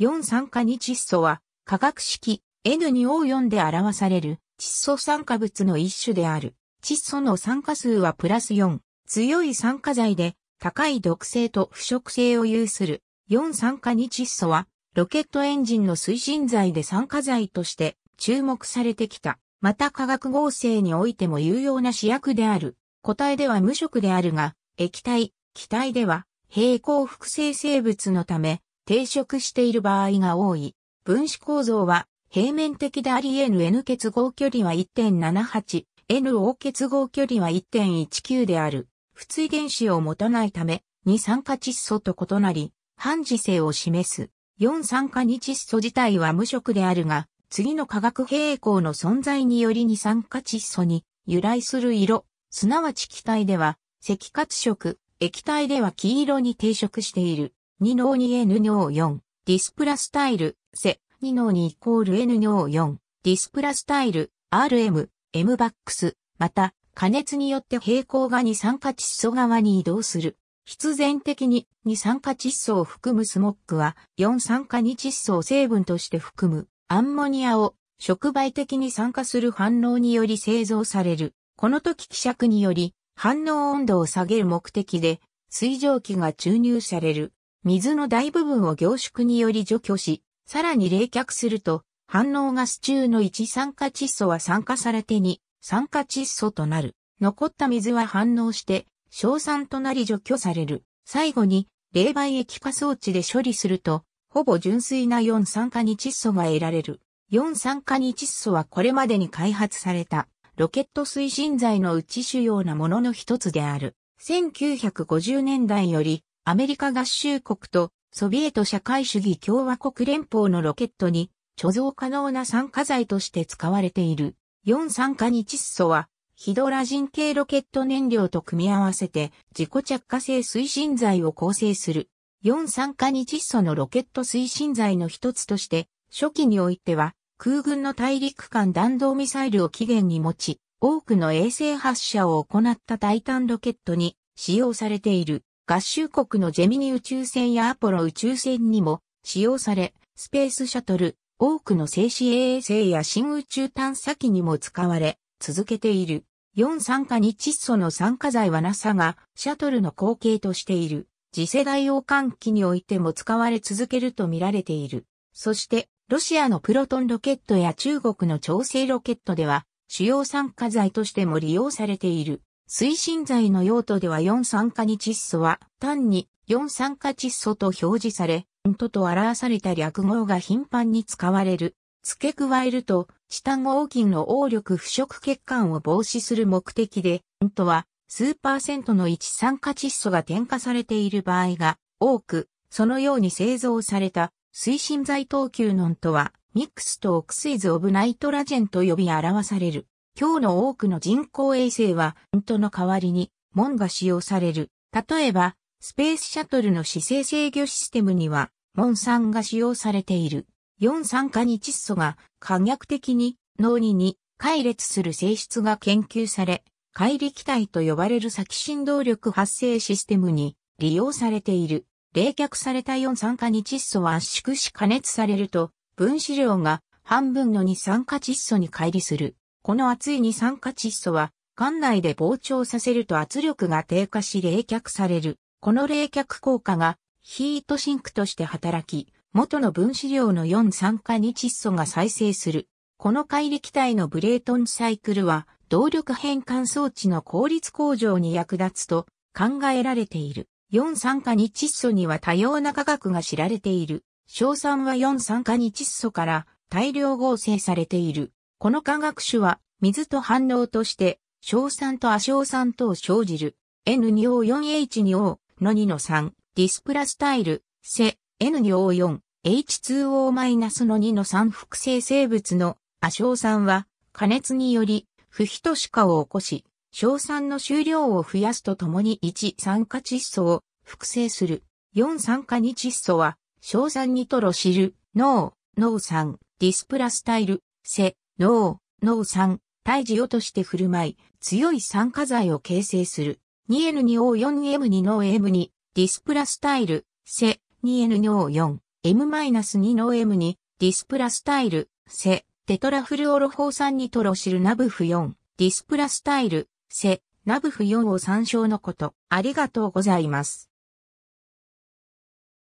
4酸化2窒素は、化学式 N2O4 で表される窒素酸化物の一種である。窒素の酸化数はプラス4。強い酸化剤で高い毒性と腐食性を有する。4酸化2窒素はロケットエンジンの推進剤で酸化剤として注目されてきた。また化学合成においても有用な試薬である。固体では無色であるが、液体、気体では平行複製生物のため定食している場合が多い。分子構造は平面的であり NN 結合距離は1.78、NO 結合距離は1.19である。不対原子を持たないため、二酸化窒素と異なり、反磁性を示す。四酸化二窒素自体は無色であるが、次の化学平衡の存在により二酸化窒素に由来する色、すなわち気体では赤褐色、液体では黄色に定食している。2-2N-4 ディスプラスタイル、セ、2-2イコール N-4 ディスプラスタイル、RM、M バックス、また、加熱によって平行が二酸化窒素側に移動する。必然的に二酸化窒素を含むスモックは四酸化二窒素を成分として含むアンモニアを触媒的に酸化する反応により製造される。この時希釈により反応温度を下げる目的で水蒸気が注入される。水の大部分を凝縮により除去し、さらに冷却すると、反応ガス中の一酸化窒素は酸化されてに酸化窒素となる。残った水は反応して、硝酸となり除去される。最後に、冷媒液化装置で処理すると、ほぼ純粋な四酸化二窒素が得られる。四酸化二窒素はこれまでに開発された、ロケット推進剤のうち主要なものの一つである。1950年代より、アメリカ合衆国とソビエト社会主義共和国連邦のロケットに貯蔵可能な酸化剤として使われている。4酸化に窒素はヒドラ人系ロケット燃料と組み合わせて自己着火性推進剤を構成する。4酸化に窒素のロケット推進剤の一つとして初期においては空軍の大陸間弾道ミサイルを起源に持ち、多くの衛星発射を行ったタイタンロケットに使用されている。合衆国のジェミニ宇宙船やアポロ宇宙船にも使用され、スペースシャトル、多くの静止衛星や新宇宙探査機にも使われ、続けている。4酸化に窒素の酸化剤は NASA がシャトルの後継としている。次世代王冠機においても使われ続けると見られている。そして、ロシアのプロトンロケットや中国の調整ロケットでは、主要酸化剤としても利用されている。推進剤の用途では4酸化に窒素は単に4酸化窒素と表示され、んとと表された略語が頻繁に使われる。付け加えると、下合金の応力腐食欠陥を防止する目的で、んとは数パーセントの一酸化窒素が添加されている場合が多く、そのように製造された推進剤等級のんとは、ミックスとオクスイズ・オブ・ナイトラジェンと呼び表される。今日の多くの人工衛星は、本当ントの代わりに、門が使用される。例えば、スペースシャトルの姿勢制御システムには、門3が使用されている。4酸化に窒素が可逆的に脳にに解列する性質が研究され、解力体と呼ばれる先振動力発生システムに利用されている。冷却された4酸化に窒素は圧縮し加熱されると、分子量が半分の二酸化窒素に乖離する。この熱い二酸化窒素は、管内で膨張させると圧力が低下し冷却される。この冷却効果が、ヒートシンクとして働き、元の分子量の4酸化二窒素が再生する。この解力体のブレートンサイクルは、動力変換装置の効率向上に役立つと考えられている。4酸化二窒素には多様な化学が知られている。硝酸は4酸化二窒素から大量合成されている。この化学種は、水と反応として、硝酸と亜硝酸とを生じる。N2O4H2O の2の3、ディスプラスタイル、セ、N2O4、H2O- の2の3複製生物の亜硝酸は、加熱により、不比とし化を起こし、硝酸の収量を増やすとともに1酸化窒素を複製する。4酸化2窒素は、硝酸ニトロシル、ノー、ノー酸、ディスプラスタイル、セ、脳、脳酸、胎児をとして振る舞い、強い酸化剤を形成する。2N2O4M2 脳 M2、ディスプラスタイル、セ、2N2O4、M-2 脳 M2、ディスプラスタイル、セ、テトラフルオロホー酸ニトロシルナブフ4、ディスプラスタイル、セ、ナブフ4を参照のこと。ありがとうございます。